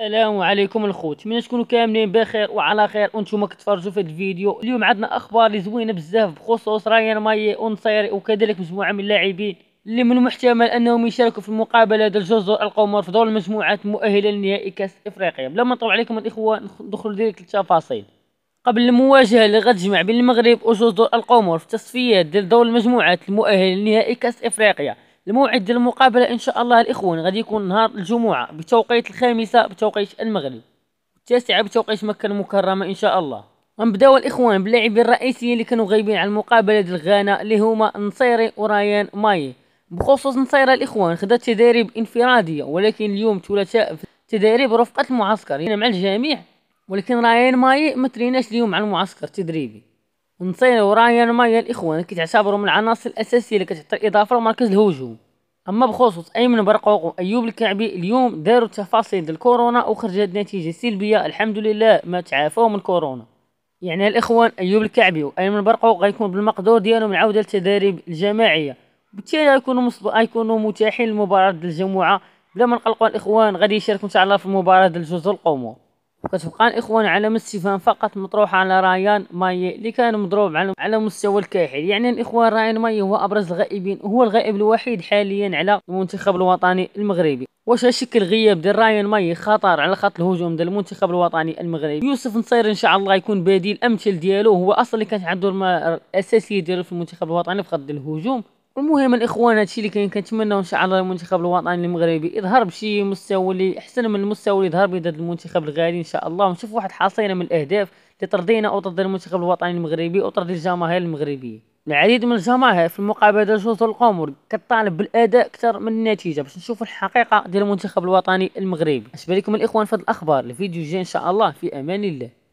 السلام عليكم الخوت من تكونوا كاملين بخير وعلى خير وانتم كتفرجوا في الفيديو اليوم عندنا اخبار اللي زوينه بزاف بخصوص رايان ماي اونصيري وكذلك مجموعه من اللاعبين اللي من المحتمل انهم يشاركوا في المقابله ديال الجزر القمر في دور المجموعات المؤهله لنهائي كاس افريقيا بلا ما نطول عليكم الاخوان ندخلوا ديريكت للتفاصيل قبل المواجهه اللي غتجمع بين المغرب وجزر القمر في التصفيات ديال دور المجموعات المؤهله لنهائي كاس افريقيا الموعد للمقابلة إن شاء الله الإخوان غادي يكون نهار الجمعة بتوقيت الخامسة بتوقيت المغرب التاسعة بتوقيت مكة المكرمة إن شاء الله غنبداو الإخوان باللاعبين الرئيسيين اللي كانوا غايبين على المقابلة ديال غانا اللي هما نصيري وريان ماي بخصوص نصيري الإخوان خدات تدريب انفرادية ولكن اليوم ثلاثاء تدريب رفقة المعسكر هنا مع الجميع ولكن ريان ماي ما اليوم مع المعسكر التدريبي ونصير ورايا مايا الاخوان كيتعتبروا من العناصر الاساسيه اللي كتعطي اضافه لمركز الهجوم اما بخصوص ايمن برقوق وايوب الكعبي اليوم داروا تفاصيل ديال الكورونا وخرجت نتيجه سلبيه الحمد لله ما تعافوا من كورونا يعني الاخوان ايوب الكعبي وايمن برقوق غيكون بالمقدور ديالهم العوده للتدريب الجماعيه بالتالي غيكونوا مصب... غيكونوا متاحين للمباراه ديال الجمعه بلا ما نقلقوا الاخوان غادي يشاركوا ان شاء الله في المباراه ديال جزر القمر كتبقى إخوان علامة استفهام فقط مطروحة على رايان ماي اللي كان مضروب على على مستوى الكاحل يعني الإخوان رايان ماي هو أبرز الغائبين هو الغائب الوحيد حاليا على المنتخب الوطني المغربي واش شكل غياب ديال رايان ماي خطر على خط الهجوم ديال المنتخب الوطني المغربي يوسف نصير ان شاء الله يكون بديل امثل ديالو هو اصلا اللي كانت عنده الاساسيه ديالو في المنتخب الوطني في خط الهجوم المهم الاخوان هادشي اللي كاين كنتمناو ان شاء الله المنتخب الوطني المغربي يظهر بشي مستوى اللي احسن من المستوى اللي ظهر به هذا المنتخب الغالي ان شاء الله ونشوف واحد الحصيله من الاهداف اللي ترضينا او ترضي المنتخب الوطني المغربي او ترضي الجماهير المغربيه العديد من الجماهير في المقابله جوج القمر كطالب بالاداء اكثر من النتيجه باش نشوفوا الحقيقه ديال المنتخب الوطني المغربي اش بالكم الاخوان في هذه الاخبار الفيديو الجاي ان شاء الله في امان الله